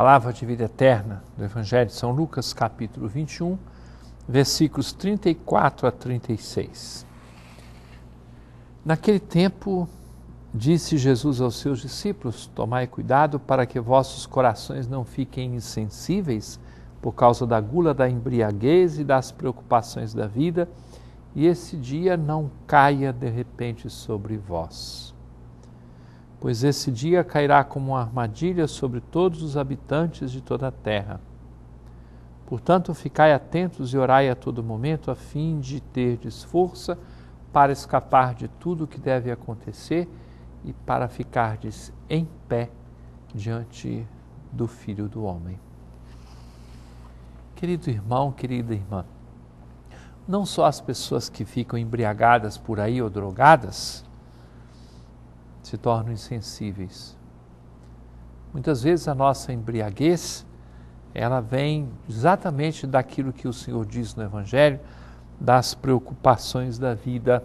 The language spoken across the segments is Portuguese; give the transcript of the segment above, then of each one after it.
Palavra de vida eterna do Evangelho de São Lucas, capítulo 21, versículos 34 a 36. Naquele tempo, disse Jesus aos seus discípulos: Tomai cuidado para que vossos corações não fiquem insensíveis por causa da gula, da embriaguez e das preocupações da vida, e esse dia não caia de repente sobre vós pois esse dia cairá como uma armadilha sobre todos os habitantes de toda a terra. Portanto, ficai atentos e orai a todo momento, a fim de terdes força para escapar de tudo o que deve acontecer e para ficardes em pé diante do Filho do Homem. Querido irmão, querida irmã, não só as pessoas que ficam embriagadas por aí ou drogadas, se tornam insensíveis. Muitas vezes a nossa embriaguez, ela vem exatamente daquilo que o Senhor diz no Evangelho, das preocupações da vida.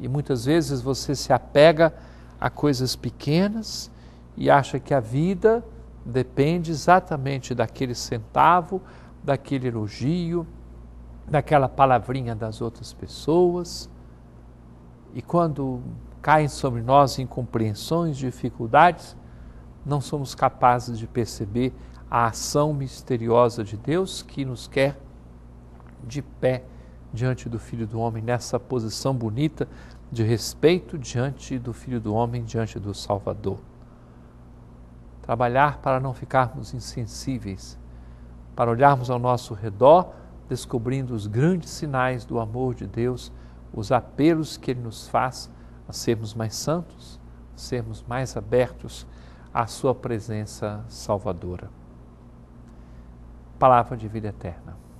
E muitas vezes você se apega a coisas pequenas e acha que a vida depende exatamente daquele centavo, daquele elogio, daquela palavrinha das outras pessoas. E quando caem sobre nós incompreensões, dificuldades, não somos capazes de perceber a ação misteriosa de Deus que nos quer de pé diante do Filho do Homem, nessa posição bonita de respeito diante do Filho do Homem, diante do Salvador. Trabalhar para não ficarmos insensíveis, para olharmos ao nosso redor, descobrindo os grandes sinais do amor de Deus, os apelos que Ele nos faz a sermos mais santos, sermos mais abertos à Sua presença salvadora. Palavra de vida eterna.